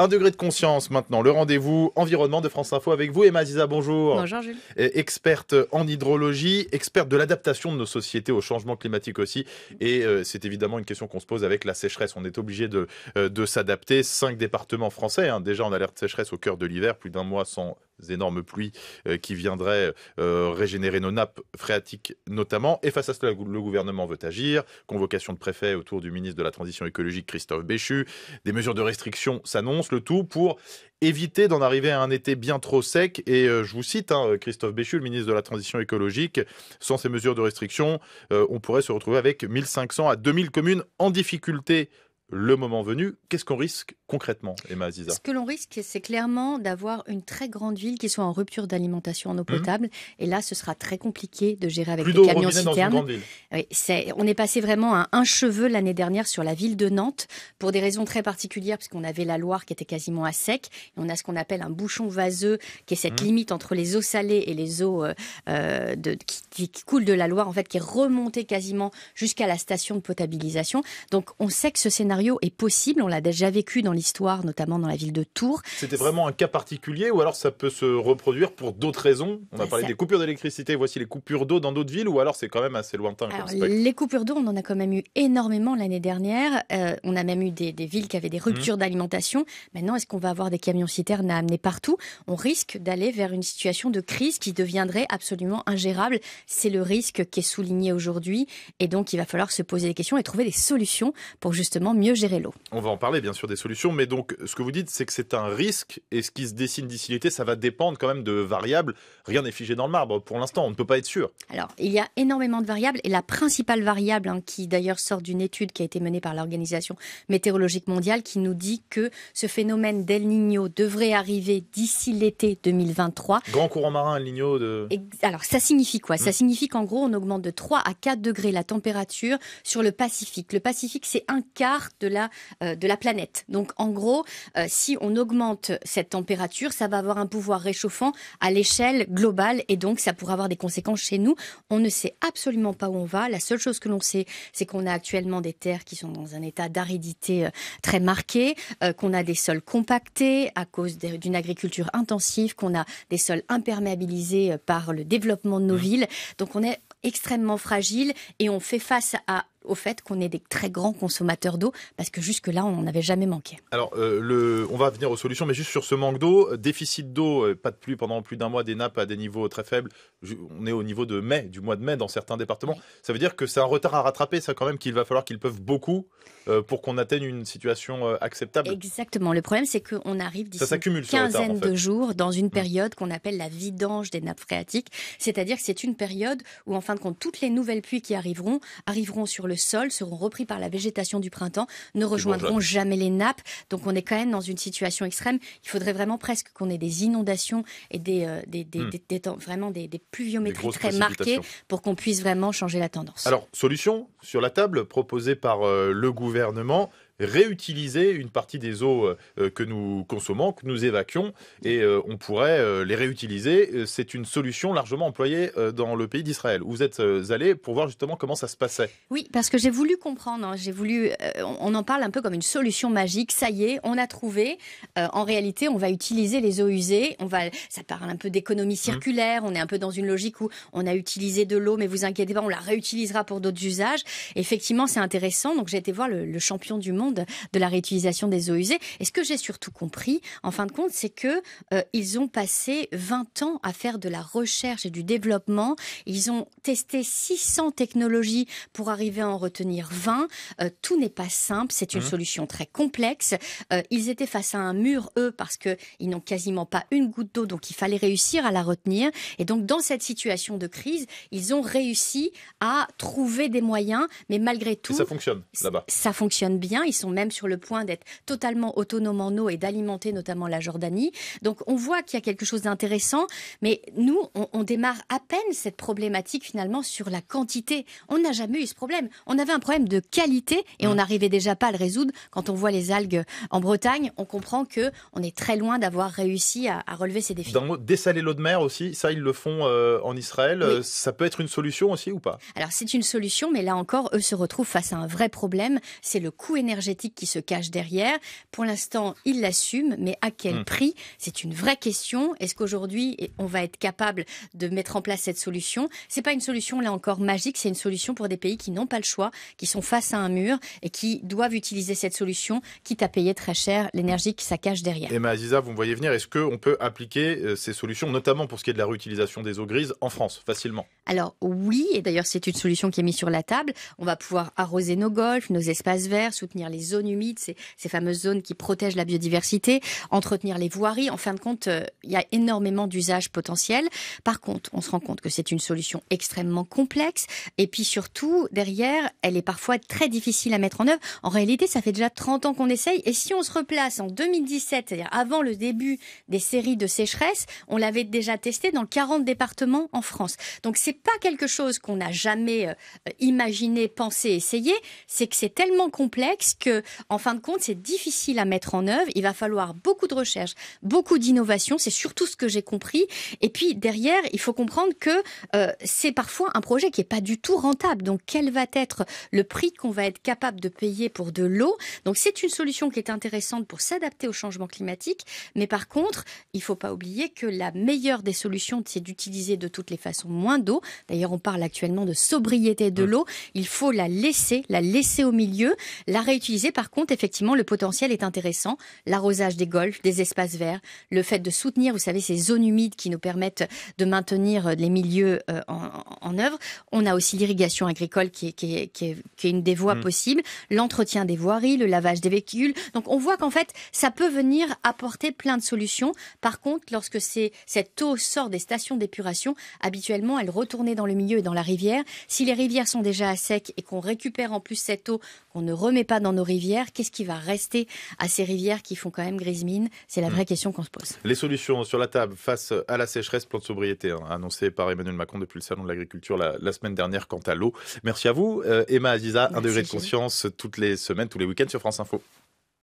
Un degré de conscience maintenant, le rendez-vous environnement de France Info avec vous. Emma Ziza, bonjour. Bonjour Jules. Experte en hydrologie, experte de l'adaptation de nos sociétés au changement climatique aussi. Et euh, c'est évidemment une question qu'on se pose avec la sécheresse. On est obligé de, euh, de s'adapter. Cinq départements français, hein. déjà en alerte sécheresse au cœur de l'hiver, plus d'un mois sans énormes pluies euh, qui viendraient euh, régénérer nos nappes phréatiques notamment. Et face à cela, le gouvernement veut agir. Convocation de préfet autour du ministre de la Transition écologique Christophe Béchu. Des mesures de restriction s'annoncent, le tout pour éviter d'en arriver à un été bien trop sec. Et euh, je vous cite hein, Christophe Béchu, le ministre de la Transition écologique, sans ces mesures de restriction, on pourrait se retrouver avec 1500 à 2000 communes en difficulté le moment venu, qu'est-ce qu'on risque concrètement, Emma Aziza Ce que l'on risque, c'est clairement d'avoir une très grande ville qui soit en rupture d'alimentation en eau mhm. potable. Et là, ce sera très compliqué de gérer avec des camions citernes. on est passé vraiment à un cheveu l'année dernière sur la ville de Nantes pour des raisons très particulières, puisqu'on avait la Loire qui était quasiment à sec. Et on a ce qu'on appelle un bouchon vaseux, qui est cette mhm. limite entre les eaux salées et les eaux euh, euh, de, qui, qui coulent de la Loire, en fait, qui est remontée quasiment jusqu'à la station de potabilisation. Donc, on sait que ce scénario est possible. On l'a déjà vécu dans l'histoire, notamment dans la ville de Tours. C'était vraiment un cas particulier ou alors ça peut se reproduire pour d'autres raisons On a parlé des coupures d'électricité, voici les coupures d'eau dans d'autres villes ou alors c'est quand même assez lointain Les coupures d'eau, on en a quand même eu énormément l'année dernière. Euh, on a même eu des, villes qui avaient des mhm. ruptures d'alimentation. Maintenant, est-ce qu'on va avoir des camions citernes à amener partout On risque d'aller vers une situation de crise qui deviendrait absolument ingérable. C'est le risque qui est souligné aujourd'hui et donc il va falloir se poser des questions et trouver des solutions pour justement mieux gérer l'eau. On va en parler bien sûr des solutions, mais donc ce que vous dites, c'est que c'est un risque et ce qui se dessine d'ici l'été, ça va dépendre quand même de variables. Rien n'est figé dans le marbre pour l'instant, on ne peut pas être sûr. Alors il y a énormément de variables et la principale variable hein, qui d'ailleurs sort d'une étude qui a été menée par l'Organisation météorologique mondiale qui nous dit que ce phénomène d'El Niño devrait arriver d'ici l'été 2023. Grand courant marin El Niño de. alors ça signifie quoi Ça hmm. signifie qu'en gros on augmente de 3 à 4 degrés la température sur le Pacifique. Le Pacifique c'est un quart de la, euh, de la planète. Donc en gros, euh, si on augmente cette température, ça va avoir un pouvoir réchauffant à l'échelle globale et donc ça pourra avoir des conséquences chez nous. On ne sait absolument pas où on va. La seule chose que l'on sait, c'est qu'on a actuellement des terres qui sont dans un état d'aridité euh, très marqué, qu'on a des sols compactés à cause d'une agriculture intensive, qu'on a des sols imperméabilisés par le développement de nos mmh. villes. Donc on est extrêmement fragile et on fait face à au fait qu'on est des très grands consommateurs d'eau, parce que jusque-là, on n'avait jamais manqué. Alors, euh, le, on va venir aux solutions, mais juste sur ce manque d'eau, euh, déficit d'eau, euh, pas de pluie pendant plus d'un mois, des nappes à des niveaux très faibles. On est au niveau de mai, du mois de mai dans certains départements. Ça veut dire que c'est un retard à rattraper, ça quand même, qu'il va falloir qu'ils peuvent beaucoup pour qu'on atteigne une situation acceptable. Exactement. Le problème, c'est qu'on arrive d'ici une quinzaine de jours dans une mmh. période qu'on appelle la vidange des nappes phréatiques, c'est-à-dire que c'est une période où, en fin de compte, toutes les nouvelles pluies qui arriveront arriveront sur le sol seront repris par la végétation du printemps, ne rejoindront jamais les nappes. Donc on est quand même dans une situation extrême. Il faudrait vraiment presque qu'on ait des inondations et des, euh, hmm. vraiment des, pluviométries très marquées pour qu'on puisse vraiment changer la tendance. Alors, solution sur la table proposée par euh, le gouvernement, réutiliser une partie des eaux euh, que nous consommons, que nous évacuons, et euh, on pourrait euh, les réutiliser. C'est une solution largement employée dans le pays d'Israël. Vous êtes allé pour voir justement comment ça se passait. Oui, parce que j'ai voulu comprendre. Hein. J'ai voulu. on en parle un peu comme une solution magique. Ça y est, on a trouvé. en réalité, on va utiliser les eaux usées. On va. Ça parle un peu d'économie mmh. circulaire. On est un peu dans une logique où on a utilisé de l'eau, mais vous inquiétez pas, on la réutilisera pour d'autres usages. Effectivement, c'est intéressant. Donc j'ai été voir le champion du monde de la réutilisation des eaux usées. Et ce que j'ai surtout compris, en fin de compte, c'est que euh, ils ont passé 20 ans à faire de la recherche et du développement. Ils ont testé 600 technologies pour arriver à en retenir 20. Euh, tout n'est pas simple. C'est une mmh. solution très complexe. Euh, ils étaient face à un mur, eux, parce que ils n'ont quasiment pas une goutte d'eau, donc il fallait réussir à la retenir. Et donc, dans cette situation de crise, ils ont réussi à trouver des moyens, mais malgré tout, ça fonctionne là-bas. Ça fonctionne bien. Ils sont même sur le point d'être totalement autonomes en eau et d'alimenter notamment la Jordanie. Donc on voit qu'il y a quelque chose d'intéressant, mais nous, on, démarre à peine cette problématique finalement sur la quantité. On n'a jamais eu ce problème. On avait un problème de qualité et on n'arrivait déjà pas à le résoudre. Quand on voit les algues en Bretagne, on comprend que on est très loin d'avoir réussi à, relever ces défis. Dans, dessaler l'eau de mer aussi, ça ils le font euh, en Israël. Euh, ça peut être une solution aussi ou pas Alors c'est une solution, mais là encore, eux se retrouvent face à un vrai problème. C'est le coût énergétique énergétique qui se cache derrière. Pour l'instant, il l'assume, mais à quel hmm. prix C'est une vraie question. Est-ce qu'aujourd'hui, on va être capable de mettre en place cette solution C'est pas une solution, là encore, magique, c'est une solution pour des pays qui n'ont pas le choix, qui sont face à un mur et qui doivent utiliser cette solution, quitte à payer très cher l'énergie qui cache derrière. Emma Aziza, vous me voyez venir, est-ce qu'on peut appliquer euh, ces solutions, notamment pour ce qui est de la réutilisation des eaux grises, en France, facilement Alors oui, et d'ailleurs c'est une solution qui est mise sur la table. On va pouvoir arroser nos golfs, nos espaces verts, soutenir les les zones humides, ces, ces, fameuses zones qui protègent la biodiversité, entretenir les voiries. En fin de compte, euh, il y a énormément d'usages potentiels. Par contre, on se rend compte que c'est une solution extrêmement complexe. Et puis surtout, derrière, elle est parfois très difficile à mettre en œuvre. En réalité, ça fait déjà 30 ans qu'on essaye. Et si on se replace en 2017, c'est-à-dire avant le début des séries de sécheresse, on l'avait déjà testé dans 40 départements en France. Donc c'est pas quelque chose qu'on n'a jamais euh, imaginé, pensé, essayé. C'est que c'est tellement complexe que, en fin de compte, c'est difficile à mettre en œuvre. Il va falloir beaucoup de recherche, beaucoup d'innovation. C'est surtout ce que j'ai compris. Et puis derrière, il faut comprendre que euh, c'est parfois un projet qui est pas du tout rentable. Donc, quel va être le prix qu'on va être capable de payer pour de l'eau Donc, c'est une solution qui est intéressante pour s'adapter au changement climatique. Mais par contre, il faut pas oublier que la meilleure des solutions, c'est d'utiliser de toutes les façons moins d'eau. D'ailleurs, on parle actuellement de sobriété de mmh. l'eau. Il faut la laisser, la laisser au milieu, la réutiliser par contre, effectivement, le potentiel est intéressant. L'arrosage des golfs, des espaces verts, le fait de soutenir, vous savez, ces zones humides qui nous permettent de maintenir euh, les milieux euh, en, œuvre. On a aussi l'irrigation agricole qui est, qui, une des voies mm. possibles, l'entretien des voiries, le lavage des véhicules. Donc on voit qu'en fait, ça peut venir apporter plein de solutions. Par contre, lorsque cette eau sort des stations d'épuration, habituellement, elle retournait dans le milieu et dans la rivière. Si les rivières sont déjà à sec et qu'on récupère en plus cette eau qu'on ne remet pas dans nos nos rivières Qu'est-ce qui va rester à ces rivières qui font quand même grise mine C'est la mm. vraie question qu'on se pose. Les solutions sur la table face à la sécheresse, plan de sobriété, hein, annoncé par Emmanuel Macron depuis le Salon de l'Agriculture la, semaine dernière quant à l'eau. Merci à vous. Euh, Emma Aziza, un degré de conscience toutes les semaines, tous les week-ends sur France Info.